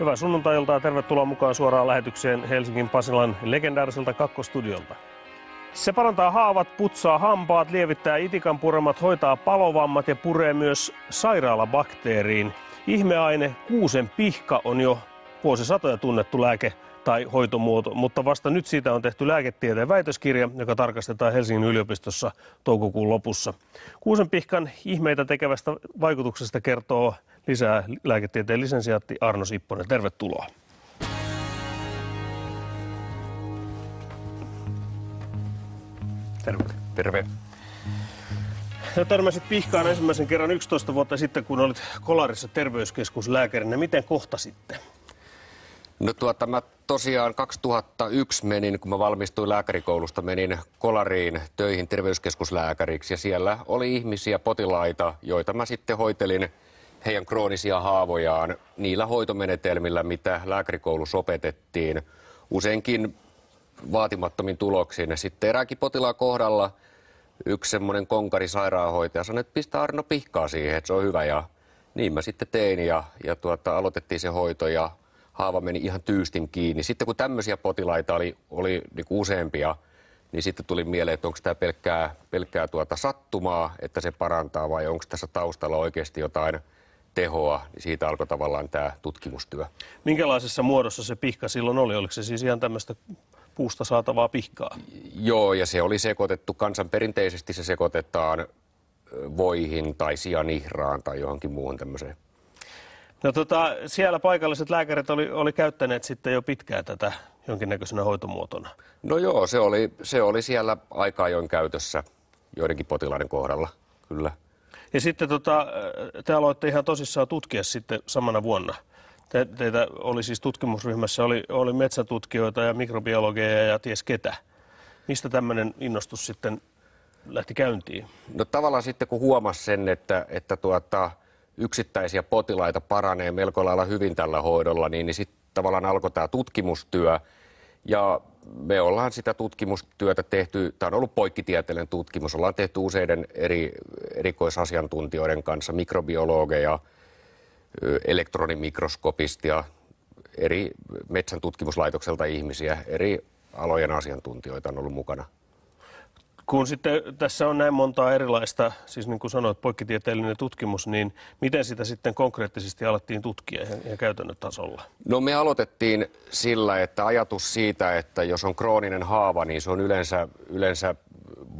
Hyvää sunnuntai ja tervetuloa mukaan suoraan lähetykseen Helsingin Pasilan legendaariselta kakkostudiolta. Se parantaa haavat, putsaa hampaat, lievittää itikan puremat, hoitaa palovammat ja puree myös sairaalabakteeriin. Ihmeaine kuusen pihka on jo vuosisatoja tunnettu lääke tai hoitomuoto, mutta vasta nyt siitä on tehty lääketieteen väitöskirja, joka tarkastetaan Helsingin yliopistossa toukokuun lopussa. Kuusenpihkan ihmeitä tekevästä vaikutuksesta kertoo lisää lääketieteen lisensiaatti Arno Sipponen. Tervetuloa. Terve. Terve. Sä no, törmäsit pihkaan ensimmäisen kerran 11 vuotta sitten, kun olit Kolarissa terveyskeskuslääkärinä. Miten kohta sitten? No tuota, mä tosiaan 2001 menin, kun mä valmistuin lääkärikoulusta, menin Kolariin töihin terveyskeskuslääkäriksi ja siellä oli ihmisiä, potilaita, joita mä sitten hoitelin – heidän kroonisia haavojaan niillä hoitomenetelmillä, mitä lääkärikoulussa opetettiin, useinkin vaatimattomin Ja Sitten erääkin potilaan kohdalla yksi semmoinen konkari sairaanhoitaja sanoi, että pistä Arno pihkaa siihen, että se on hyvä. Ja niin mä sitten tein ja, ja tuota, aloitettiin se hoito ja haava meni ihan tyystin kiinni. Sitten kun tämmöisiä potilaita oli, oli niin useampia, niin sitten tuli mieleen, että onko tämä pelkkää, pelkkää tuota sattumaa, että se parantaa vai onko tässä taustalla oikeasti jotain – tehoa, niin siitä alkoi tavallaan tämä tutkimustyö. Minkälaisessa muodossa se pihka silloin oli? Oliko se siis ihan tämmöistä puusta saatavaa pihkaa? Joo, ja se oli sekoitettu, kansan perinteisesti se sekoitetaan voihin tai sianihraan tai johonkin muuhun tämmöiseen. No tota, siellä paikalliset lääkärit oli, oli käyttäneet sitten jo pitkään tätä jonkinnäköisenä hoitomuotona. No joo, se oli, se oli siellä aika ajoin käytössä joidenkin potilaiden kohdalla, kyllä. Ja sitten tota, äh, te aloitte ihan tosissaan tutkia sitten samana vuonna. Te, teitä oli siis tutkimusryhmässä, oli, oli metsätutkijoita ja mikrobiologeja ja ties ketä. Mistä tämmöinen innostus sitten lähti käyntiin? No tavallaan sitten kun huomasi sen, että, että tuota, yksittäisiä potilaita paranee melko lailla hyvin tällä hoidolla, niin, niin sitten tavallaan alkoi tämä tutkimustyö. Ja me ollaan sitä tutkimustyötä tehty, tämä on ollut poikkitieteellinen tutkimus, ollaan tehty useiden eri erikoisasiantuntijoiden kanssa, mikrobiologeja, elektronimikroskopistia, eri metsän tutkimuslaitokselta ihmisiä, eri alojen asiantuntijoita on ollut mukana. Kun sitten tässä on näin montaa erilaista, siis niin kuin sanoit, poikkitieteellinen tutkimus, niin miten sitä sitten konkreettisesti alettiin tutkia ja käytännön tasolla? No me aloitettiin sillä, että ajatus siitä, että jos on krooninen haava, niin se on yleensä, yleensä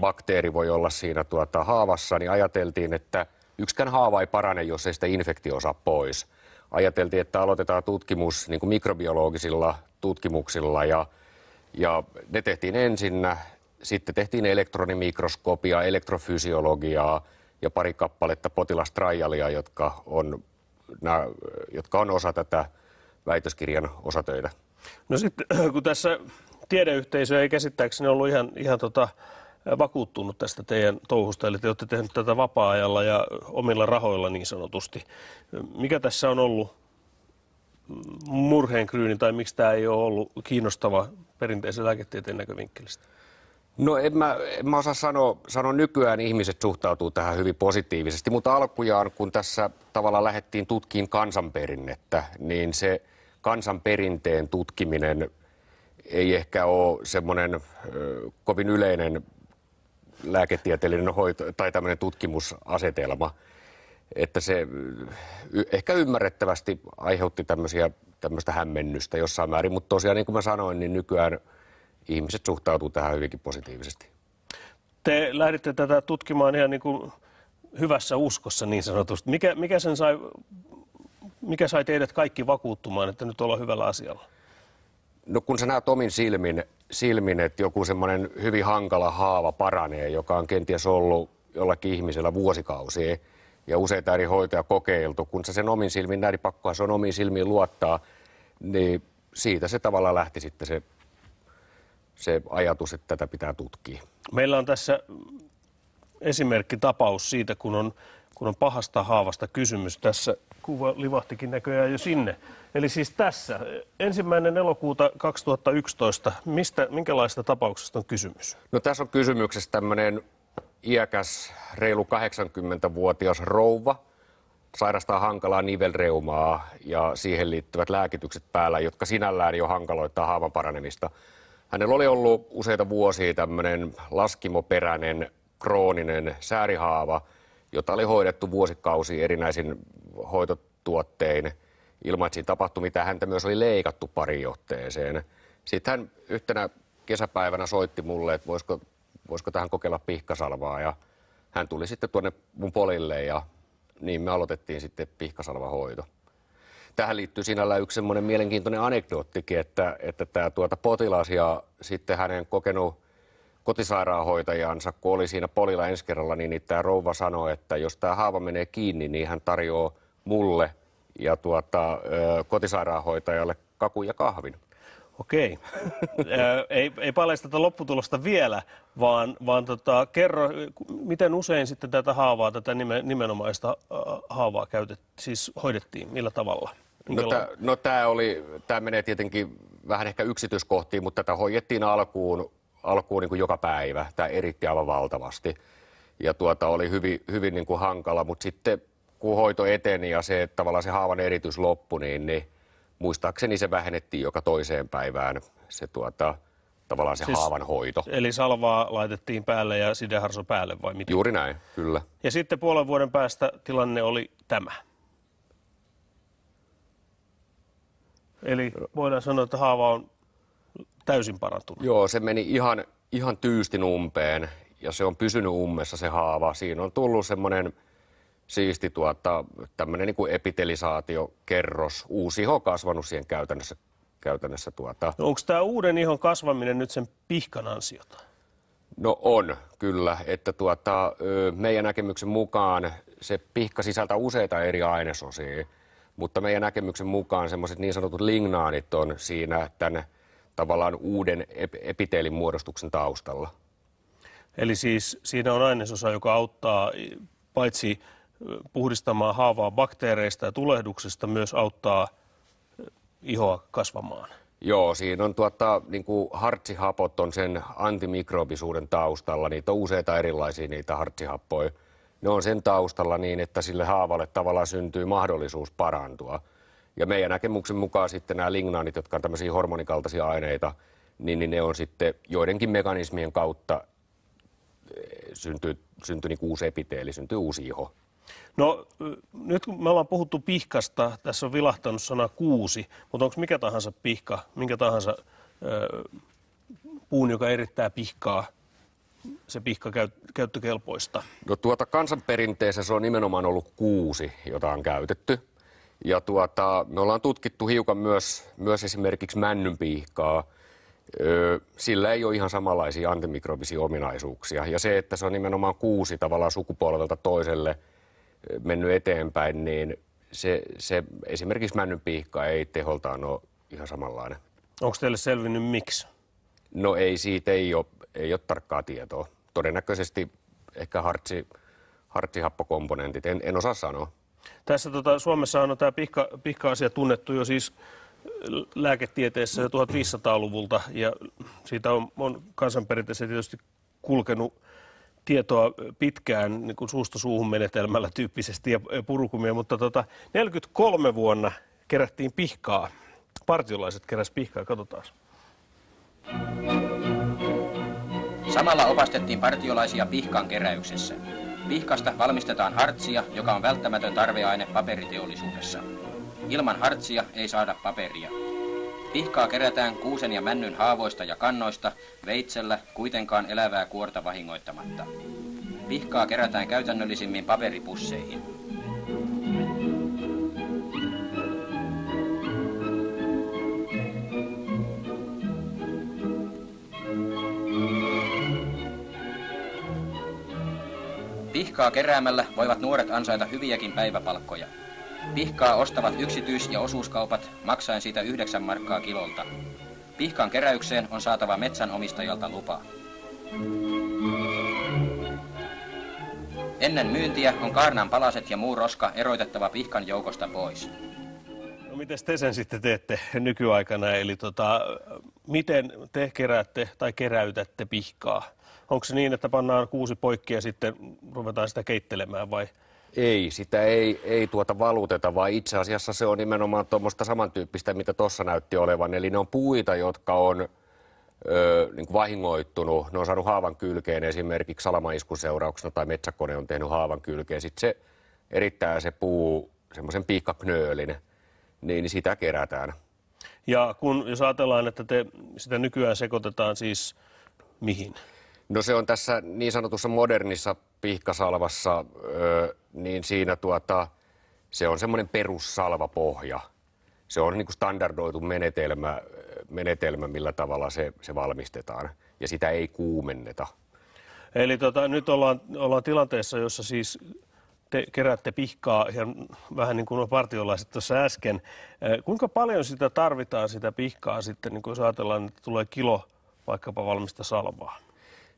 bakteeri voi olla siinä tuota haavassa, niin ajateltiin, että yksikään haava ei parane, jos ei sitä infektio saa pois. Ajateltiin, että aloitetaan tutkimus niin kuin mikrobiologisilla tutkimuksilla ja, ja ne tehtiin ensinnä sitten tehtiin elektronimikroskopiaa, elektrofysiologiaa ja pari kappaletta potilastrajalia, jotka on, nämä, jotka on osa tätä väitöskirjan osatöitä. No sitten kun tässä tiedeyhteisö ei käsittääkseni ollut ihan, ihan tota, vakuuttunut tästä teidän touhusta, eli te olette tehneet tätä vapaa-ajalla ja omilla rahoilla niin sanotusti. Mikä tässä on ollut murheenkryyni tai miksi tämä ei ole ollut kiinnostava perinteisen lääketieteen näkövinkkelistä? No en mä, en mä osaa sanoa, sano nykyään ihmiset suhtautuu tähän hyvin positiivisesti, mutta alkujaan kun tässä tavalla lähdettiin tutkiin kansanperinnettä, niin se kansanperinteen tutkiminen ei ehkä ole semmoinen kovin yleinen lääketieteellinen hoito tai tämmöinen tutkimusasetelma, että se y, ehkä ymmärrettävästi aiheutti tämmöisiä, tämmöistä hämmennystä jossain määrin, mutta tosiaan niin kuin mä sanoin, niin nykyään – ihmiset suhtautuu tähän hyvinkin positiivisesti. Te lähditte tätä tutkimaan ihan niin kuin hyvässä uskossa niin sanotusti. Mikä, mikä, sen sai, mikä sai teidät kaikki vakuuttumaan, että nyt ollaan hyvällä asialla? No kun sä näet omin silmin, silmin että joku semmoinen hyvin hankala haava paranee, joka on kenties ollut jollakin ihmisellä vuosikausia, ja useita eri hoitoja kokeiltu, kun sä sen omin silmin näin, pakkoa se on omiin silmiin luottaa, niin siitä se tavallaan lähti sitten se se ajatus, että tätä pitää tutkia. Meillä on tässä esimerkki tapaus siitä, kun on, kun on pahasta haavasta kysymys. Tässä kuva livahtikin näköjään jo sinne. Eli siis tässä, ensimmäinen elokuuta 2011, mistä, minkälaista tapauksesta on kysymys? No tässä on kysymyksessä tämmöinen iäkäs, reilu 80-vuotias rouva, sairastaa hankalaa nivelreumaa ja siihen liittyvät lääkitykset päällä, jotka sinällään jo hankaloittaa haavan paranemista – Hänellä oli ollut useita vuosia tämmöinen laskimoperäinen krooninen säärihaava, jota oli hoidettu vuosikausi erinäisin hoitotuottein ilman, että siinä tapahtui mitä Häntä myös oli leikattu pari johteeseen. Sitten hän yhtenä kesäpäivänä soitti mulle, että voisiko, voisiko tähän kokeilla pihkasalvaa ja hän tuli sitten tuonne mun polille ja niin me aloitettiin sitten pihkasalvahoito tähän liittyy sinällä yksi semmoinen mielenkiintoinen anekdoottikin, että, että tämä tuota potilas ja sitten hänen kokenut kotisairaanhoitajansa, kun oli siinä polilla ensi kerralla, niin, niin tämä rouva sanoi, että jos tämä haava menee kiinni, niin hän tarjoaa mulle ja tuota, kotisairaanhoitajalle kakun ja kahvin. Okei. ei, ei paljasteta lopputulosta vielä, vaan, vaan tota, kerro, miten usein sitten tätä haavaa, tätä nimenomaista haavaa käytet, siis hoidettiin, millä tavalla? No, no, tää, no tämä oli, tämä menee tietenkin vähän ehkä yksityiskohtiin, mutta tätä hoidettiin alkuun, alkuun niin kuin joka päivä. Tämä eritti aivan valtavasti ja tuota, oli hyvin, hyvin niin kuin hankala, mutta sitten kun hoito eteni ja se, tavallaan se haavan eritys loppui, niin, niin muistaakseni se vähennettiin joka toiseen päivään se tuota, tavallaan se siis, haavan hoito. Eli salvaa laitettiin päälle ja sideharso päälle vai mitä? Juuri näin, kyllä. Ja sitten puolen vuoden päästä tilanne oli tämä. Eli voidaan sanoa, että haava on täysin parantunut. Joo, se meni ihan, ihan tyystin umpeen ja se on pysynyt ummessa se haava. Siinä on tullut semmoinen siisti tuota, tämmöinen niin epitelisaatiokerros, uusi iho kasvanut siihen käytännössä. käytännössä tuota. no onko tämä uuden ihon kasvaminen nyt sen pihkan ansiota? No on, kyllä. Että tuota, meidän näkemyksen mukaan se pihka sisältää useita eri ainesosia. Mutta meidän näkemyksen mukaan semmoiset niin sanotut lignaanit on siinä tämän tavallaan uuden epiteelin muodostuksen taustalla. Eli siis siinä on ainesosa, joka auttaa paitsi puhdistamaan haavaa bakteereista ja tulehduksesta, myös auttaa ihoa kasvamaan. Joo, siinä on tuota, niin kuin hartsihapot on sen antimikrobisuuden taustalla. Niitä on useita erilaisia niitä hartsihappoja ne on sen taustalla niin, että sille haavalle tavallaan syntyy mahdollisuus parantua. Ja meidän näkemyksen mukaan sitten nämä lignaanit, jotka on tämmöisiä hormonikaltaisia aineita, niin, niin ne on sitten joidenkin mekanismien kautta eh, syntyy, syntyy niin uusi epiteeli, syntyy uusi iho. No nyt kun me ollaan puhuttu pihkasta, tässä on vilahtanut sana kuusi, mutta onko mikä tahansa pihka, minkä tahansa ö, puun, joka erittää pihkaa, se pihka käyt, käyttökelpoista? No tuota kansanperinteessä se on nimenomaan ollut kuusi, jota on käytetty. Ja tuota, me ollaan tutkittu hiukan myös, myös esimerkiksi männynpiihkaa. Öö, sillä ei ole ihan samanlaisia antimikrobisia ominaisuuksia. Ja se, että se on nimenomaan kuusi tavallaan sukupolvelta toiselle mennyt eteenpäin, niin se, se esimerkiksi männynpiihka ei teholtaan ole ihan samanlainen. Onko teille selvinnyt miksi? No ei, siitä ei ole, ei ole tarkkaa tietoa. Todennäköisesti ehkä hartsi, hartsihappokomponentit, en, en osaa sanoa. Tässä tota, Suomessa on tämä pihka, pihka-asia tunnettu jo siis lääketieteessä 1500-luvulta ja siitä on, on kansanperinteessä tietysti kulkenut tietoa pitkään niin kuin suusta suuhun menetelmällä tyyppisesti ja purukumia, mutta tota, 43 vuonna kerättiin pihkaa. Partiolaiset keräs pihkaa, katsotaan. Samalla opastettiin partiolaisia pihkan keräyksessä. Pihkasta valmistetaan hartsia, joka on välttämätön tarveaine paperiteollisuudessa. Ilman hartsia ei saada paperia. Pihkaa kerätään kuusen ja männyn haavoista ja kannoista, veitsellä kuitenkaan elävää kuorta vahingoittamatta. Pihkaa kerätään käytännöllisimmin paperipusseihin. Pihkaa keräämällä voivat nuoret ansaita hyviäkin päiväpalkkoja. Pihkaa ostavat yksityis- ja osuuskaupat maksaen siitä 9 markkaa kilolta. Pihkan keräykseen on saatava metsänomistajalta lupa. Ennen myyntiä on kaarnan palaset ja muu roska eroitettava pihkan joukosta pois. No miten te sen sitten teette nykyaikana? Eli tota, miten te keräätte tai keräytätte pihkaa? Onko se niin, että pannaan kuusi poikkia ja sitten ruvetaan sitä keittelemään vai? Ei, sitä ei, ei tuota valuteta, vaan itse asiassa se on nimenomaan tuommoista samantyyppistä, mitä tuossa näytti olevan. Eli ne on puita, jotka on ö, niin kuin vahingoittunut, ne on saanut haavan kylkeen esimerkiksi salamaiskun seurauksena tai metsäkone on tehnyt haavan kylkeen. Sitten se erittää se puu semmoisen piikkaknöölin niin sitä kerätään. Ja kun, jos ajatellaan, että te sitä nykyään sekoitetaan siis mihin? No se on tässä niin sanotussa modernissa pihkasalvassa, niin siinä tuota, se on semmoinen perussalvapohja. Se on niin kuin standardoitu menetelmä, menetelmä, millä tavalla se, se valmistetaan, ja sitä ei kuumenneta. Eli tota, nyt ollaan, ollaan tilanteessa, jossa siis te keräätte pihkaa ja vähän niin kuin partiolaiset tuossa äsken. Kuinka paljon sitä tarvitaan sitä pihkaa sitten, niin kun jos ajatellaan, että tulee kilo vaikkapa valmista salvaa?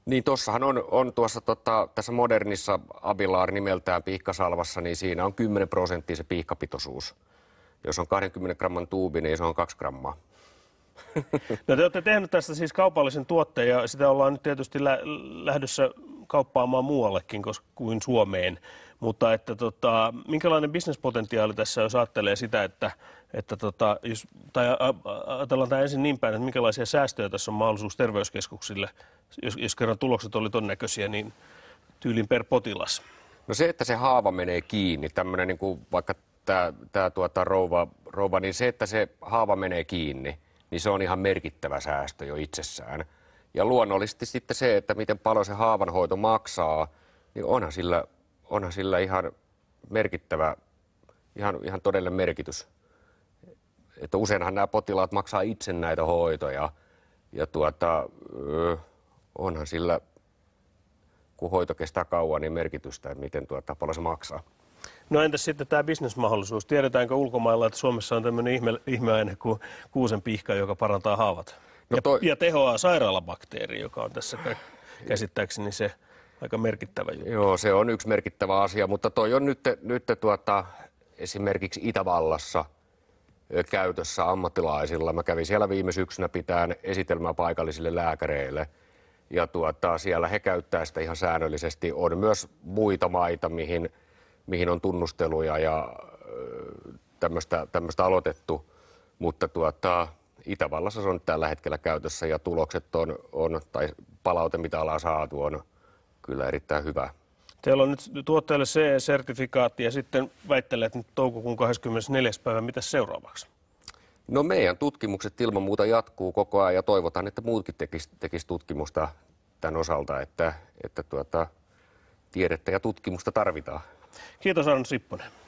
Niin tuossahan on, on tuossa tota, tässä modernissa abilaar nimeltään pihkasalvassa, niin siinä on 10 prosenttia se pihkapitoisuus. Jos on 20 gramman tuubi, niin se on 2 grammaa. No te olette tehnyt tästä siis kaupallisen tuotteen ja sitä ollaan nyt tietysti lä- lähdössä kauppaamaan muuallekin kuin Suomeen. Mutta että tota, minkälainen bisnespotentiaali tässä, jos ajattelee sitä, että, että tota, jos, tai ajatellaan tämä ensin niin päin, että minkälaisia säästöjä tässä on mahdollisuus terveyskeskuksille, jos, jos kerran tulokset oli ton näköisiä, niin tyylin per potilas. No se, että se haava menee kiinni, tämmöinen niin kuin vaikka tämä, tämä tuota, rouva, rouva, niin se, että se haava menee kiinni, niin se on ihan merkittävä säästö jo itsessään. Ja luonnollisesti sitten se, että miten paljon se haavanhoito maksaa, niin onhan sillä, onhan sillä ihan merkittävä, ihan, ihan todellinen merkitys. Että useinhan nämä potilaat maksaa itse näitä hoitoja ja tuota, onhan sillä, kun hoito kestää kauan, niin merkitystä, että miten tuota, paljon se maksaa. No entäs sitten tämä bisnesmahdollisuus? Tiedetäänkö ulkomailla, että Suomessa on tämmöinen ihme, ihmeaine kuin kuusen pihka, joka parantaa haavat? No toi... ja, ja tehoaa sairaalabakteeri, joka on tässä käsittääkseni se aika merkittävä juttu. Joo, se on yksi merkittävä asia, mutta toi on nyt, nyt tuota, esimerkiksi Itävallassa käytössä ammattilaisilla. Mä kävin siellä viime syksynä pitään esitelmää paikallisille lääkäreille ja tuota, siellä he käyttää sitä ihan säännöllisesti. On myös muita maita, mihin, mihin on tunnusteluja ja tämmöistä aloitettu, mutta tuota, Itävallassa se on tällä hetkellä käytössä ja tulokset on, on tai palaute, mitä ollaan saatu, on kyllä erittäin hyvä. Teillä on nyt tuotteelle CE-sertifikaatti ja sitten että nyt toukokuun 24. päivä. Mitä seuraavaksi? No meidän tutkimukset ilman muuta jatkuu koko ajan ja toivotaan, että muutkin tekisi tekis tutkimusta tämän osalta, että, että tuota, tiedettä ja tutkimusta tarvitaan. Kiitos Arno Sipponen.